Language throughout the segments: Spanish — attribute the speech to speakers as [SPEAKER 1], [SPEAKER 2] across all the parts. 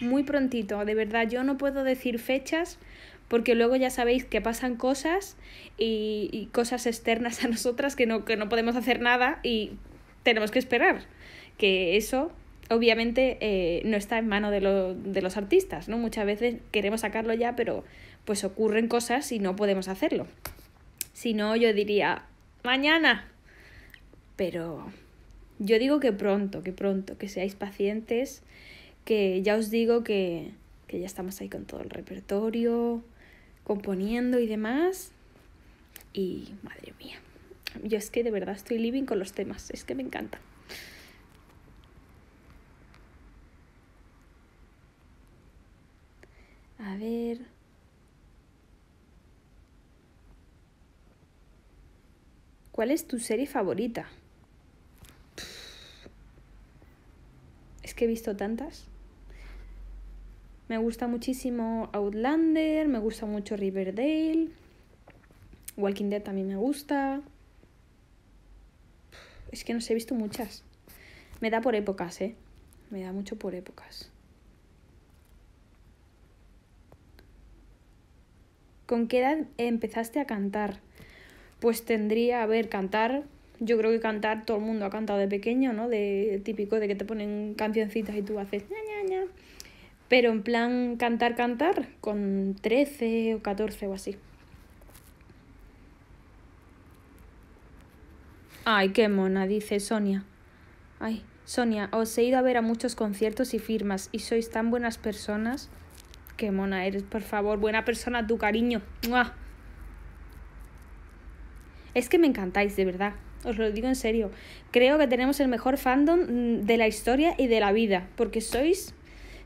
[SPEAKER 1] muy prontito. De verdad, yo no puedo decir fechas porque luego ya sabéis que pasan cosas y, cosas externas a nosotras que no, que no podemos hacer nada y tenemos que esperar. Que eso obviamente eh, no está en mano de, de, los artistas, ¿no? Muchas veces queremos sacarlo ya, pero pues ocurren cosas y no podemos hacerlo. Si no, yo diría mañana. Pero yo digo que pronto, que pronto, que seáis pacientes que ya os digo que, que ya estamos ahí con todo el repertorio, componiendo y demás. Y madre mía, yo es que de verdad estoy living con los temas, es que me encanta. A ver. ¿Cuál es tu serie favorita? Es que he visto tantas. Me gusta muchísimo Outlander, me gusta mucho Riverdale, Walking Dead también me gusta. Es que no sé, he visto muchas. Me da por épocas, ¿eh? Me da mucho por épocas. ¿Con qué edad empezaste a cantar? Pues tendría, a ver, cantar. Yo creo que cantar todo el mundo ha cantado de pequeño, ¿no? De típico de que te ponen cancioncitas y tú haces pero en plan cantar, cantar, con 13 o 14 o así. Ay, qué mona, dice Sonia. Ay, Sonia, os he ido a ver a muchos conciertos y firmas y sois tan buenas personas. Qué mona eres, por favor, buena persona tu cariño. Es que me encantáis, de verdad. Os lo digo en serio. Creo que tenemos el mejor fandom mm, de la historia y de la vida, porque sois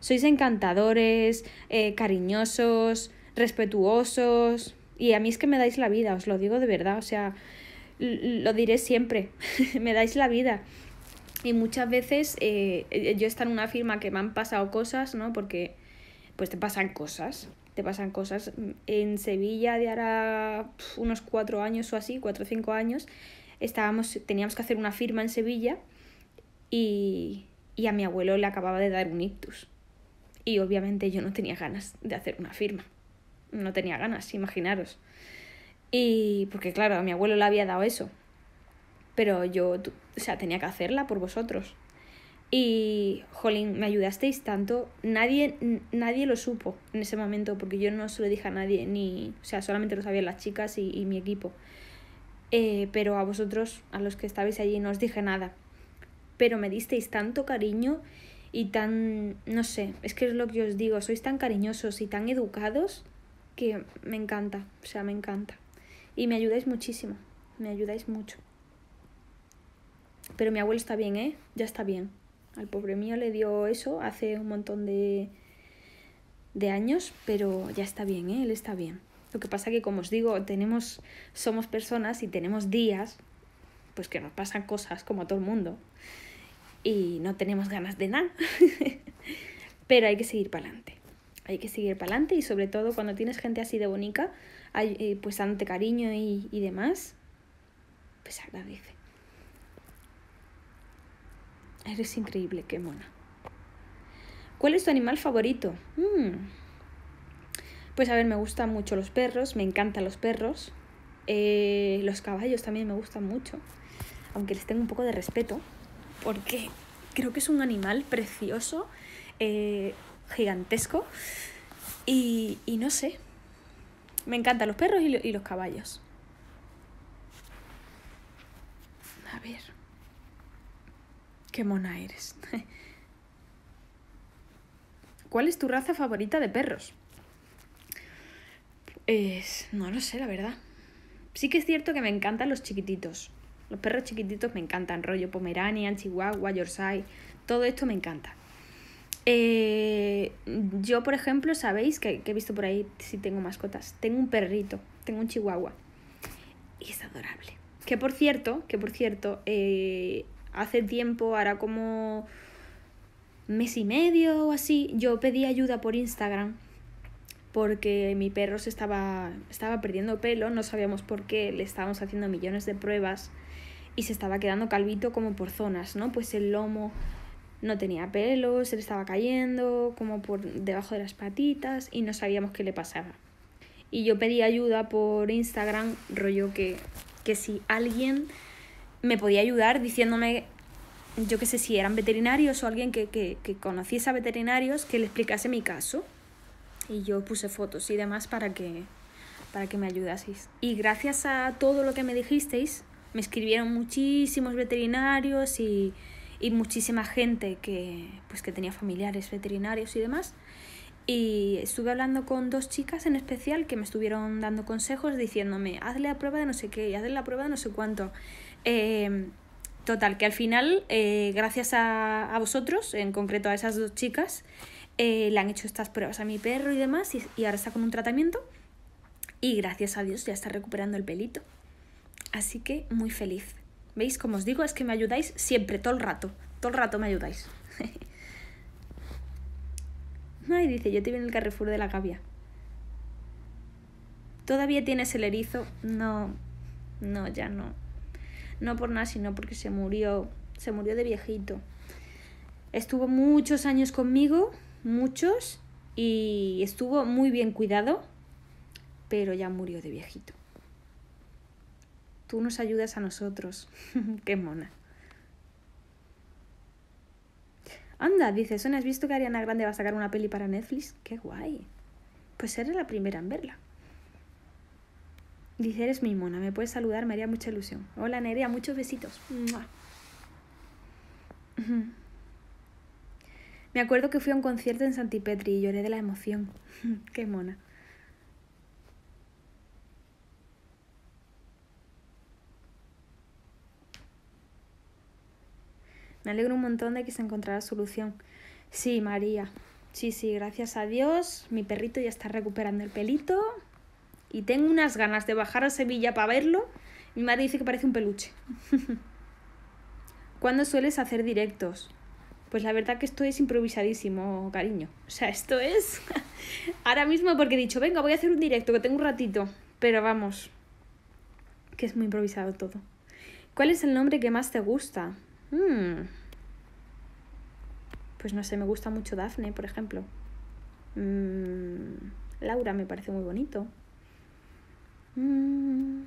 [SPEAKER 1] sois encantadores, eh, cariñosos, respetuosos. Y a mí es que me dais la vida, os lo digo de verdad, o sea, lo diré siempre, me dais la vida. Y muchas veces eh, yo está en una firma que me han pasado cosas, ¿no? Porque pues te pasan cosas, te pasan cosas. En Sevilla de ahora unos cuatro años o así, cuatro o cinco años, estábamos, teníamos que hacer una firma en Sevilla y a mi abuelo le acababa de dar un ictus y obviamente yo no tenía ganas de hacer una firma. No tenía ganas, imaginaros. Y porque claro, a mi abuelo le había dado eso. Pero yo, o sea, tenía que hacerla por vosotros. Y, jolín, me ayudasteis tanto. Nadie, nadie lo supo en ese momento, porque yo no se lo dije a nadie, ni, o sea, solamente lo sabían las chicas y, mi equipo. Eh, pero a vosotros, a los que estabais allí, no os dije nada. Pero me disteis tanto cariño y tan, no sé, es que es lo que os digo, sois tan cariñosos y tan educados que me encanta, o sea, me encanta. Y me ayudáis muchísimo, me ayudáis mucho. Pero mi abuelo está bien, ¿eh? Ya está bien. Al pobre mío le dio eso hace un montón de, de años, pero ya está bien, ¿eh? Él está bien. Lo que pasa que, como os digo, tenemos, somos personas y tenemos días, pues que nos pasan cosas como a todo el mundo y no tenemos ganas de nada. Pero hay que seguir para adelante. Hay que seguir para adelante y sobre todo cuando tienes gente así de bonita, eh, pues dándote cariño y, demás, pues agradece. Eres increíble, qué mona. ¿Cuál es tu animal favorito? Hmm. Pues a ver, me gustan mucho los perros, me encantan los perros. Eh, los caballos también me gustan mucho, aunque les tengo un poco de respeto, porque creo que es un animal precioso, eh, gigantesco, y, no sé, me encantan los perros y, y los caballos. A ver, qué mona eres. ¿Cuál es tu raza favorita de perros? Pues no lo sé, la verdad. Sí que es cierto que me encantan los chiquititos. Los perros chiquititos me encantan, rollo Pomeranian, Chihuahua, Yorkshire, todo esto me encanta. Eh, yo, por ejemplo, sabéis que, he visto por ahí si tengo mascotas. Tengo un perrito, tengo un chihuahua. Y es adorable. Que por cierto, que por cierto, eh, hace tiempo, ahora como mes y medio o así, yo pedí ayuda por Instagram porque mi perro se estaba, estaba perdiendo pelo, no sabíamos por qué, le estábamos haciendo millones de pruebas y se estaba quedando calvito como por zonas, ¿no? Pues el lomo no tenía pelo, se le estaba cayendo como por debajo de las patitas y no sabíamos qué le pasaba. Y yo pedí ayuda por Instagram, rollo que, que si alguien me podía ayudar diciéndome, yo qué sé, si eran veterinarios o alguien que, que, conociese a veterinarios que le explicase mi caso. Y yo puse fotos y demás para que, para que me ayudaseis. Y gracias a todo lo que me dijisteis, me escribieron muchísimos veterinarios y, muchísima gente que, pues, que tenía familiares veterinarios y demás. Y estuve hablando con dos chicas en especial que me estuvieron dando consejos diciéndome, hazle la prueba de no sé qué, hazle la prueba de no sé cuánto. Em, total, que al final, eh, gracias a, vosotros, en concreto a esas dos chicas, eh, le han hecho estas pruebas a mi perro y demás, y, y ahora está con un tratamiento. Y gracias a Dios ya está recuperando el pelito. Así que muy feliz. ¿Veis? Como os digo, es que me ayudáis siempre, todo el rato. Todo el rato me ayudáis. Ay, dice, yo te vi en el Carrefour de la Gavia. ¿Todavía tienes el erizo? No, no, ya no. No por nada, sino porque se murió. Se murió de viejito. Estuvo muchos años conmigo, muchos, y estuvo muy bien cuidado, pero ya murió de viejito. Tú nos ayudas a nosotros. Qué mona. Anda, dice ¿son ¿has visto que Ariana Grande va a sacar una peli para Netflix? Qué guay. Pues eres la primera en verla. Dice, eres mi mona, me puedes saludar, me haría mucha ilusión. Hola Nerea, muchos besitos. Me acuerdo que fui a un concierto en Santipetri y lloré de la emoción. Qué mona. Me alegro un montón de que se encontrara solución. Sí, María. Sí, sí, gracias a Dios. Mi perrito ya está recuperando el pelito. Y tengo unas ganas de bajar a Sevilla para verlo. Mi madre dice que parece un peluche. ¿Cuándo sueles hacer directos? Pues la verdad que esto es improvisadísimo, cariño. O sea, esto es ahora mismo porque he dicho, venga, voy a hacer un directo, que tengo un ratito. Pero vamos, que es muy improvisado todo. ¿Cuál es el nombre que más te gusta? Hmm. Pues no sé, me gusta mucho Dafne, por ejemplo. Hmm, Laura me parece muy bonito. Hmm,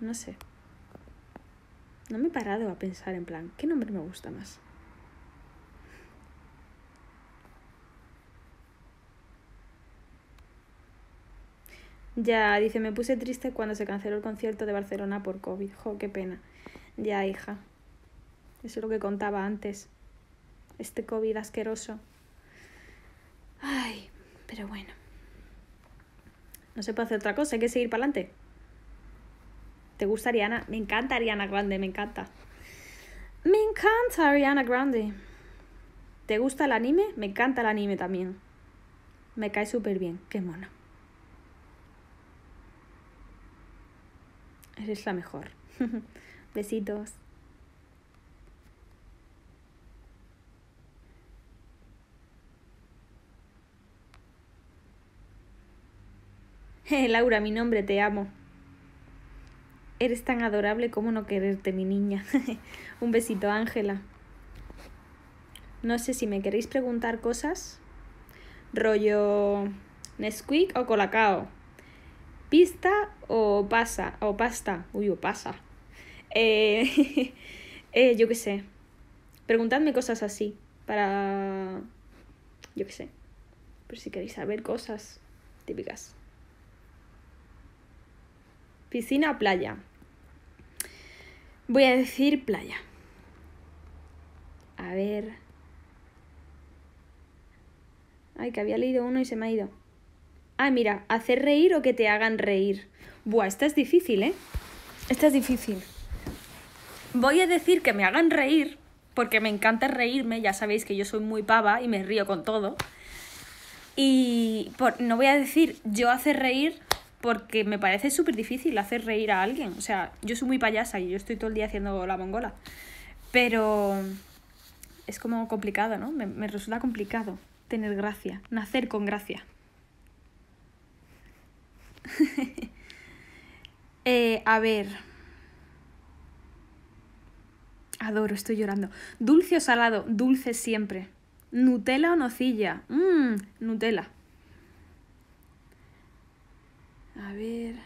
[SPEAKER 1] no sé. No me he parado a pensar en plan, ¿qué nombre me gusta más? Ya, dice, me puse triste cuando se canceló el concierto de Barcelona por COVID. Jo, qué pena. Ya, hija. Eso es lo que contaba antes. Este COVID asqueroso. Ay, pero bueno. No se puede hacer otra cosa, hay que seguir para adelante. ¿Te gusta Ariana? Me encanta Ariana Grande, me encanta. Me encanta Ariana Grande. ¿Te gusta el anime? Me encanta el anime también. Me cae súper bien, qué mono Eres la mejor. Besitos. Eh, Laura, mi nombre, te amo. Eres tan adorable como no quererte, mi niña. Un besito, Ángela. No sé si me queréis preguntar cosas. Rollo Nesquik o Colacao. Pista o pasa. O pasta. Uy, o pasa. Eh, eh, yo qué sé. Preguntadme cosas así. Para... Yo qué sé. Por si queréis saber cosas típicas piscina playa. Voy a decir playa. A ver. Ay, que había leído uno y se me ha ido. Ah, mira, hacer reír o que te hagan reír. Buah, esta es difícil, ¿eh? Esta es difícil. Voy a decir que me hagan reír, porque me encanta reírme, ya sabéis que yo soy muy pava y me río con todo. Y no voy a decir yo hacer reír, porque me parece súper difícil hacer reír a alguien. O sea, yo soy muy payasa y yo estoy todo el día haciendo la mongola. Pero es como complicado, ¿no? Me, resulta complicado tener gracia, nacer con gracia. Eh, a ver. Adoro, estoy llorando. Dulce o salado, dulce siempre. Nutella o nocilla. Mmm, Nutella. A ver.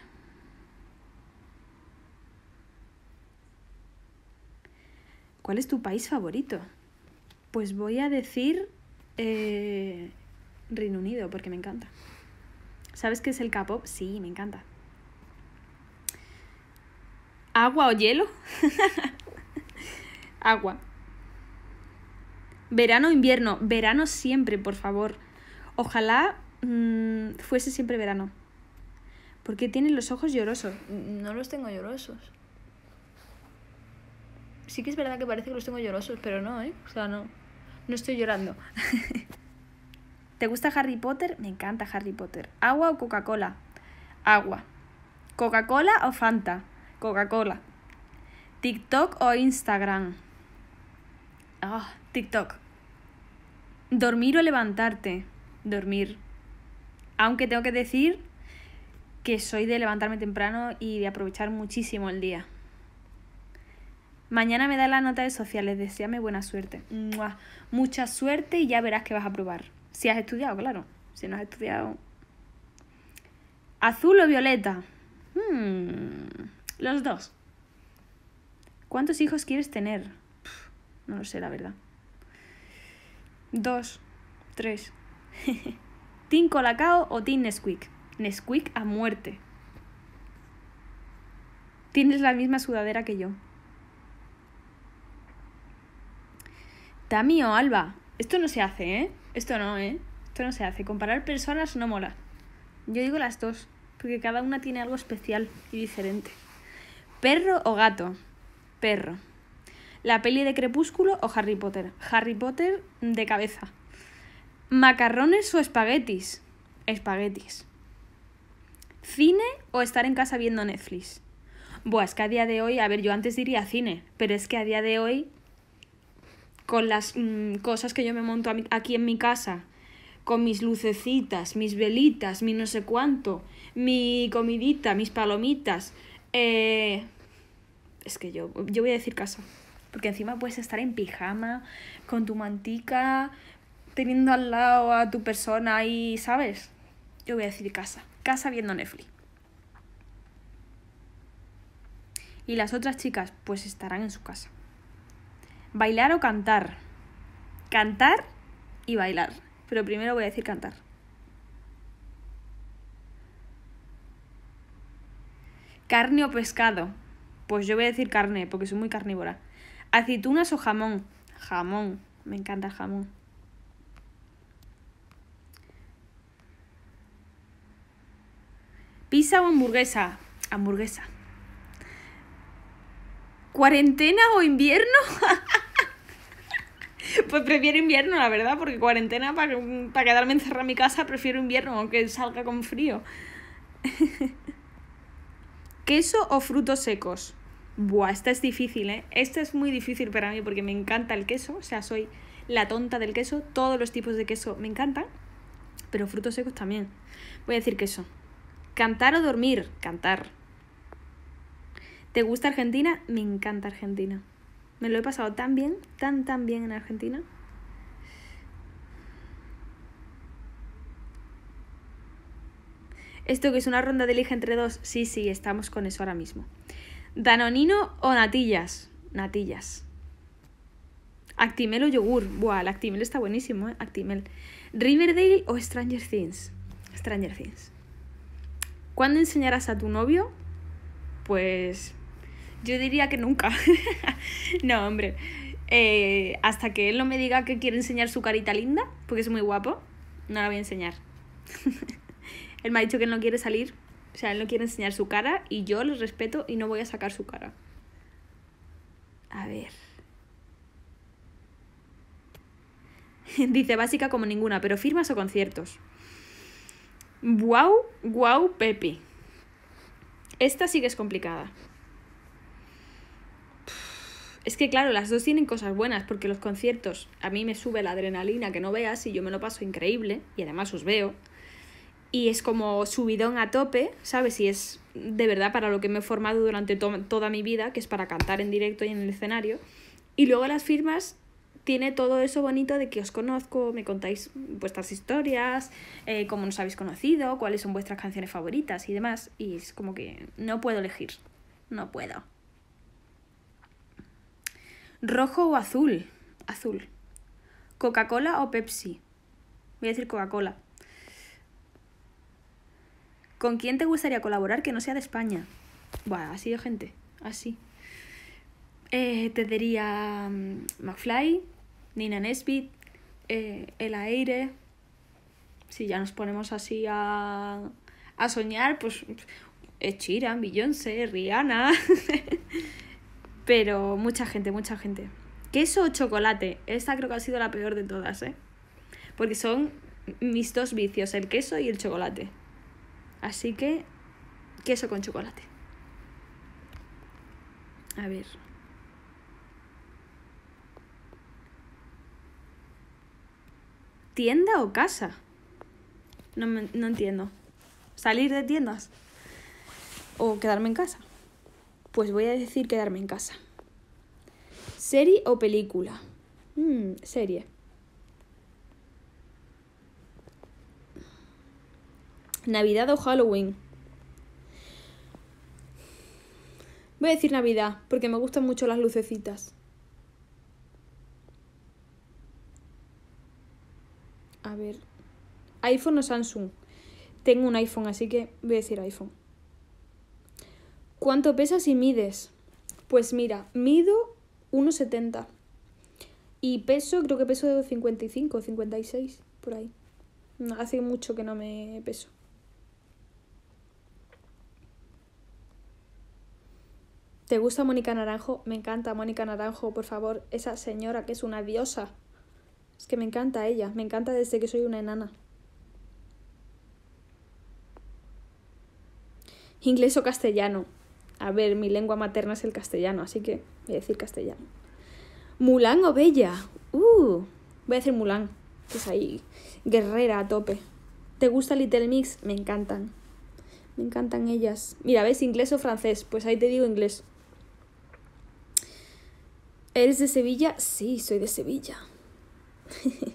[SPEAKER 1] ¿Cuál es tu país favorito? Pues voy a decir eh, Reino Unido, porque me encanta. ¿Sabes qué es el K-pop? Sí, me encanta. ¿Agua o hielo? Agua. ¿Verano o invierno? Verano siempre, por favor. Ojalá mm, fuese siempre verano. ¿Por qué tienen los ojos llorosos? No los tengo llorosos. Sí que es verdad que parece que los tengo llorosos, pero no, ¿eh? O sea, no. No estoy llorando. ¿Te gusta Harry Potter? Me encanta Harry Potter. ¿Agua o Coca-Cola? Agua. ¿Coca-Cola o Fanta? Coca-Cola. ¿TikTok o Instagram? Ah, TikTok. ¿Dormir o levantarte? Dormir. Aunque tengo que decir que soy de levantarme temprano y de aprovechar muchísimo el día. Mañana me da la nota de sociales, deseame buena suerte. Mucha suerte y ya verás que vas a probar. Si has estudiado, claro. Si no has estudiado. Azul o violeta. Hmm. Los dos. ¿Cuántos hijos quieres tener? no lo sé, la verdad. Dos, tres. ¿Tin Colacao o Tin Nesquik? Nesquik a muerte. Tienes la misma sudadera que yo. Tami o Alba, esto no se hace, ¿eh? Esto no, ¿eh? Esto no se hace. Comparar personas no mola. Yo digo las dos, porque cada una tiene algo especial y diferente. ¿Perro o gato? Perro. ¿La peli de Crepúsculo o Harry Potter? Harry Potter de cabeza. ¿Macarrones o espaguetis? Espaguetis. ¿Cine o estar en casa viendo Netflix? Buah, es que a día de hoy, a ver, yo antes diría cine, pero es que a día de hoy, con las mm, cosas que yo me monto aquí en mi casa, con mis lucecitas, mis velitas, mi no sé cuánto, mi comidita, mis palomitas, eh, es que yo, yo voy a decir casa. Porque encima puedes estar en pijama, con tu mantica, teniendo al lado a tu persona y, ¿sabes? Yo voy a decir casa casa viendo Netflix. Y las otras chicas, pues estarán en su casa. Bailar o cantar. Cantar y bailar. Pero primero voy a decir cantar. Carne o pescado. Pues yo voy a decir carne, porque soy muy carnívora. Aceitunas o jamón. Jamón. Me encanta el jamón. ¿Pizza o hamburguesa? Hamburguesa. ¿Cuarentena o invierno? pues prefiero invierno, la verdad, porque cuarentena para, para quedarme encerrada en mi casa prefiero invierno, aunque salga con frío. ¿Queso o frutos secos? Buah, esta es difícil, ¿eh? Esta es muy difícil para mí porque me encanta el queso, o sea, soy la tonta del queso, todos los tipos de queso me encantan, pero frutos secos también. Voy a decir queso. Cantar o dormir, cantar. ¿Te gusta Argentina? Me encanta Argentina. Me lo he pasado tan bien, tan, tan bien en Argentina. ¿Esto que es una ronda de elige entre dos? Sí, sí, estamos con eso ahora mismo. ¿Danonino o natillas? Natillas. Actimel o yogur. Buah, el Actimel está buenísimo, ¿eh? Actimel. ¿Riverdale o Stranger Things? Stranger Things. ¿Cuándo enseñarás a tu novio? Pues yo diría que nunca. no, hombre. Eh, hasta que él no me diga que quiere enseñar su carita linda, porque es muy guapo, no la voy a enseñar. él me ha dicho que él no quiere salir, o sea, él no quiere enseñar su cara y yo le respeto y no voy a sacar su cara. A ver. Dice básica como ninguna, pero firmas o conciertos. Wow, wow, Pepi. Esta sí que es complicada. Es que claro, las dos tienen cosas buenas, porque los conciertos a mí me sube la adrenalina que no veas y yo me lo paso increíble, y además os veo. Y es como subidón a tope, ¿sabes? Y es de verdad para lo que me he formado durante toda mi vida, que es para cantar en directo y en el escenario. Y luego las firmas tiene todo eso bonito de que os conozco, me contáis vuestras historias, eh, cómo nos habéis conocido, cuáles son vuestras canciones favoritas y demás. Y es como que no puedo elegir. No puedo. ¿Rojo o azul? Azul. ¿Coca-Cola o Pepsi? Voy a decir Coca-Cola. ¿Con quién te gustaría colaborar que no sea de España? Buah, así de gente. Así. Eh, te diría mm, McFly, Nina Nesbitt, eh, El Aire. Si ya nos ponemos así a, soñar, pues Echira, Beyoncé, Rihanna. Pero mucha gente, mucha gente. Queso o chocolate. Esta creo que ha sido la peor de todas, ¿eh? Porque son mis dos vicios, el queso y el chocolate. Así que queso con chocolate. A ver. ¿Tienda o casa? No, entiendo. ¿Salir de tiendas? ¿O quedarme en casa? Pues voy a decir quedarme en casa. ¿Serie o película? Mm, serie. ¿Navidad o Halloween? Voy a decir Navidad, porque me gustan mucho las lucecitas. A ver. iPhone o Samsung. Tengo un iPhone, así que voy a decir iPhone. ¿Cuánto pesas y mides? Pues mira, mido 1,70. Y peso, creo que peso de 55, 56, por ahí. hace mucho que no me peso. ¿Te gusta Mónica Naranjo? Me encanta Mónica Naranjo, por favor, esa señora que es una diosa. Es que me encanta ella, me encanta desde que soy una enana. Inglés o castellano. A ver, mi lengua materna es el castellano, así que voy a decir castellano. Mulán o Bella. Uh, voy a decir Mulán, que es ahí guerrera a tope. ¿Te gusta Little Mix? Me encantan. Me encantan ellas. Mira, ¿ves inglés o francés? Pues ahí te digo inglés. ¿Eres de Sevilla? Sí, soy de Sevilla.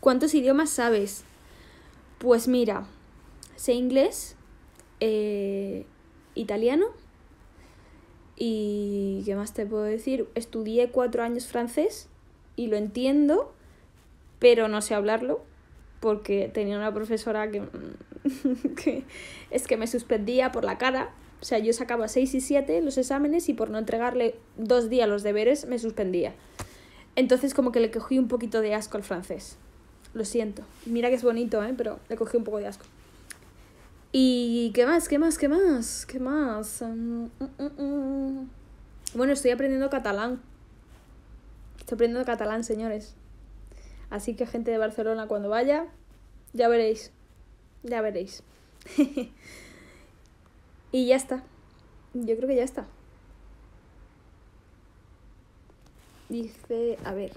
[SPEAKER 1] ¿Cuántos idiomas sabes? Pues mira, sé inglés, eh, italiano y ¿qué más te puedo decir? Estudié cuatro años francés y lo entiendo, pero no sé hablarlo porque tenía una profesora que, que es que me suspendía por la cara. O sea, yo sacaba seis y siete los exámenes y por no entregarle dos días los deberes me suspendía. Entonces como que le cogí un poquito de asco al francés. Lo siento. Mira que es bonito, ¿eh? Pero le cogí un poco de asco. ¿Y qué más? ¿Qué más? ¿Qué más? ¿Qué más? Mm, mm, mm, bueno, estoy aprendiendo catalán. Estoy aprendiendo catalán, señores. Así que gente de Barcelona, cuando vaya, ya veréis. Ya veréis. y ya está. Yo creo que ya está. Dice, a ver,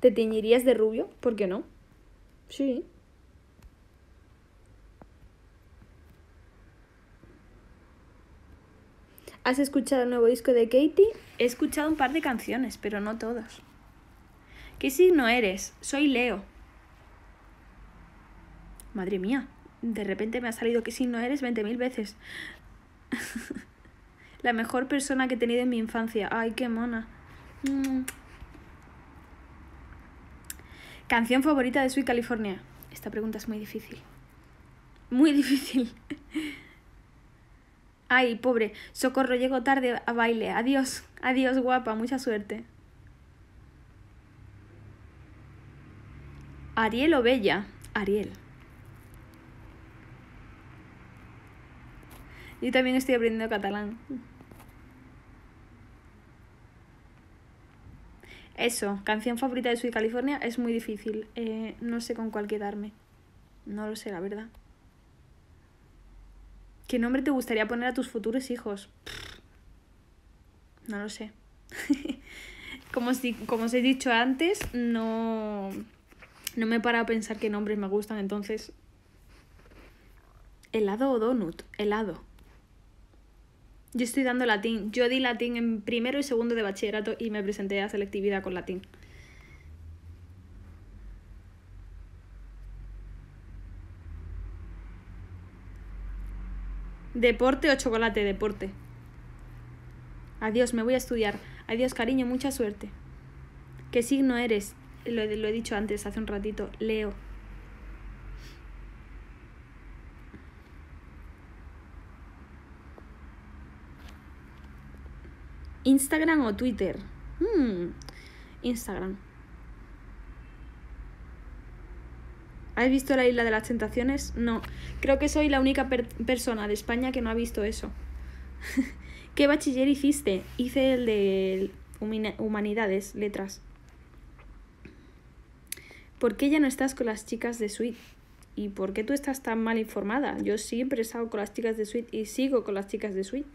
[SPEAKER 1] ¿te teñirías de rubio? ¿Por qué no? Sí. ¿Has escuchado el nuevo disco de Katie? He escuchado un par de canciones, pero no todas. ¿Qué signo eres? Soy Leo. Madre mía, de repente me ha salido qué signo eres 20.000 veces. La mejor persona que he tenido en mi infancia. Ay, qué mona. Mm. ¿Canción favorita de Sweet California? Esta pregunta es muy difícil. Muy difícil. Ay, pobre. Socorro, llego tarde a baile. Adiós. Adiós, guapa. Mucha suerte. Ariel o Bella. Ariel. Yo también estoy aprendiendo catalán. Eso, canción favorita de de California es muy difícil. Eh, no sé con cuál quedarme. No lo sé, la verdad. ¿Qué nombre te gustaría poner a tus futuros hijos? No lo sé. como, como os he dicho antes, no, no me he parado a pensar qué nombres me gustan, entonces... Helado o donut, helado. Yo estoy dando latín. Yo di latín en primero y segundo de bachillerato y me presenté a selectividad con latín. Deporte o chocolate, deporte. Adiós, me voy a estudiar. Adiós, cariño, mucha suerte. ¿Qué signo eres? Lo he, dicho antes, hace un ratito. Leo. Instagram o Twitter. Hmm, Instagram. ¿Has visto la isla de las tentaciones? No. Creo que soy la única persona de España que no ha visto eso. ¿Qué bachiller hiciste? Hice el de humanidades, letras. ¿Por qué ya no estás con las chicas de Sweet? ¿Y por qué tú estás tan mal informada? Yo siempre he estado con las chicas de suite y sigo con las chicas de Sweet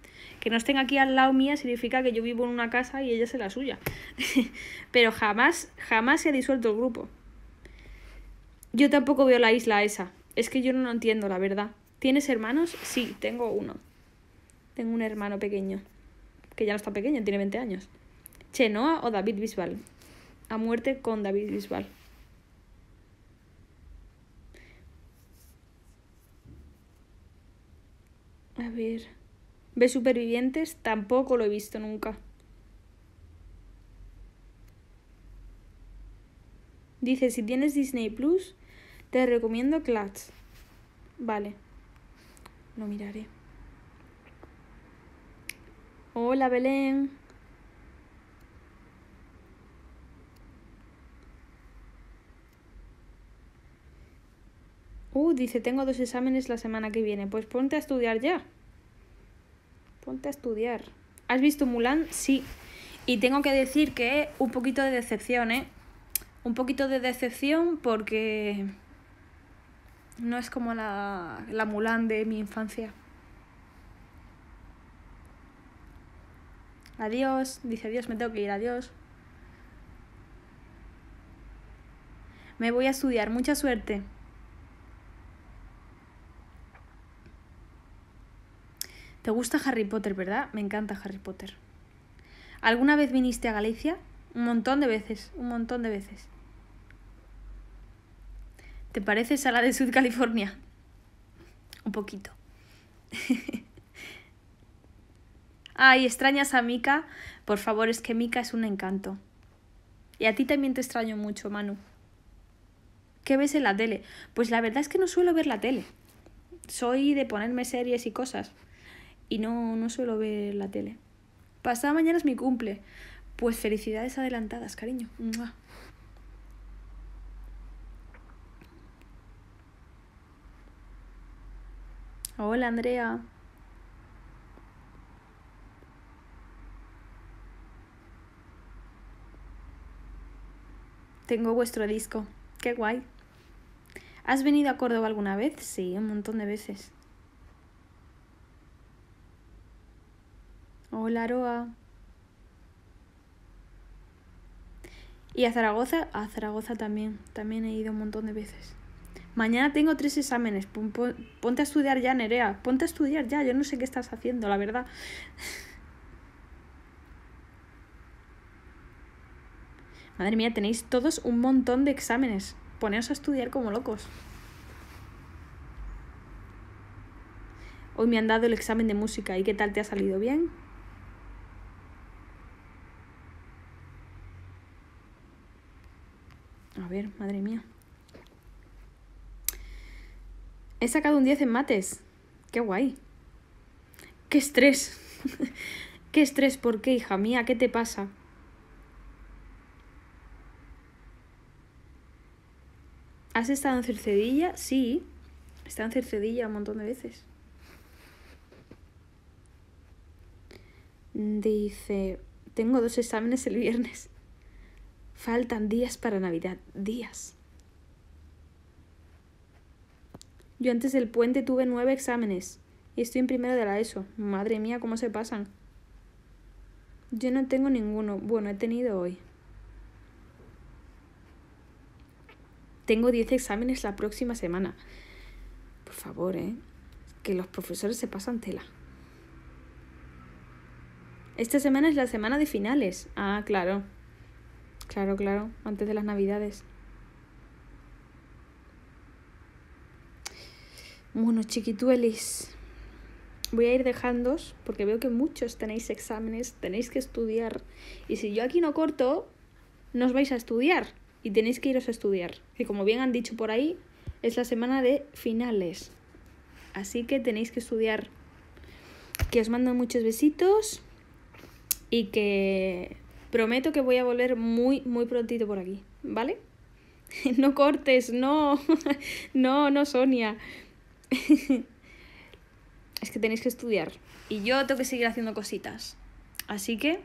[SPEAKER 1] Que no estén aquí al lado mía significa que yo vivo en una casa y ella es la suya. Pero jamás, jamás se ha disuelto el grupo. Yo tampoco veo la isla esa. Es que yo no lo entiendo, la verdad. ¿Tienes hermanos? Sí, tengo uno. Tengo un hermano pequeño. Que ya no está pequeño, tiene 20 años. Chenoa o David Bisbal. A muerte con David Bisbal. A ver. ¿Ve supervivientes? Tampoco lo he visto nunca. Dice, si tienes Disney Plus, te recomiendo Clutch. Vale. Lo miraré. Hola, Belén. dice, tengo dos exámenes la semana que viene. Pues ponte a estudiar ya. Ponte a estudiar. ¿Has visto Mulan? Sí. Y tengo que decir que un poquito de decepción, ¿eh? Un poquito de decepción porque no es como la, la Mulan de mi infancia. Adiós, dice adiós, me tengo que ir, adiós. Me voy a estudiar, mucha suerte. ¿Te gusta Harry Potter, verdad? Me encanta Harry Potter. ¿Alguna vez viniste a Galicia? Un montón de veces, un montón de veces. ¿Te pareces a la de Sud California? Un poquito. Ay, extrañas a Mika. Por favor, es que Mika es un encanto. Y a ti también te extraño mucho, Manu. ¿Qué ves en la tele? Pues la verdad es que no suelo ver la tele. Soy de ponerme series y cosas y no, no suelo ver la tele. Pasada mañana es mi cumple. Pues felicidades adelantadas, cariño. Hola, Andrea. Tengo vuestro disco. Qué guay. ¿Has venido a Córdoba alguna vez? Sí, un montón de veces. Hola, Aroa. Y a Zaragoza, a Zaragoza también, también he ido un montón de veces. Mañana tengo tres exámenes, ponte a estudiar ya, Nerea, ponte a estudiar ya, yo no sé qué estás haciendo, la verdad. Madre mía, tenéis todos un montón de exámenes, poneos a estudiar como locos. Hoy me han dado el examen de música, ¿y qué tal te ha salido bien? ver, madre mía. He sacado un 10 en mates. Qué guay. Qué estrés. qué estrés, ¿por qué, hija mía? ¿Qué te pasa? ¿Has estado en Cercedilla? Sí. He estado en Cercedilla un montón de veces. Dice, tengo dos exámenes el viernes. Faltan días para Navidad, días. Yo antes del puente tuve nueve exámenes y estoy en primero de la ESO. Madre mía, cómo se pasan. Yo no tengo ninguno. Bueno, he tenido hoy. Tengo diez exámenes la próxima semana. Por favor, ¿eh? Que los profesores se pasan tela. Esta semana es la semana de finales. Ah, claro. Claro, claro, antes de las navidades. Bueno, chiquituelis, voy a ir dejándos porque veo que muchos tenéis exámenes, tenéis que estudiar. Y si yo aquí no corto, no os vais a estudiar y tenéis que iros a estudiar. Y como bien han dicho por ahí, es la semana de finales. Así que tenéis que estudiar. Que os mando muchos besitos y que Prometo que voy a volver muy, muy prontito por aquí, ¿vale? No cortes, no, no, no, Sonia. Es que tenéis que estudiar. Y yo tengo que seguir haciendo cositas. Así que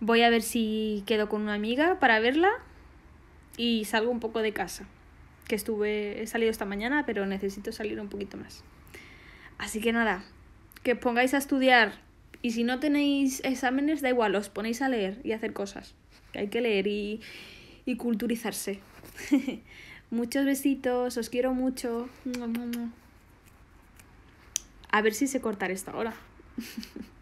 [SPEAKER 1] voy a ver si quedo con una amiga para verla y salgo un poco de casa. Que estuve, he salido esta mañana, pero necesito salir un poquito más. Así que nada, que os pongáis a estudiar. Y si no tenéis exámenes, da igual, os ponéis a leer y a hacer cosas. Que hay que leer y, culturizarse. Muchos besitos, os quiero mucho. A ver si se cortar esta ahora.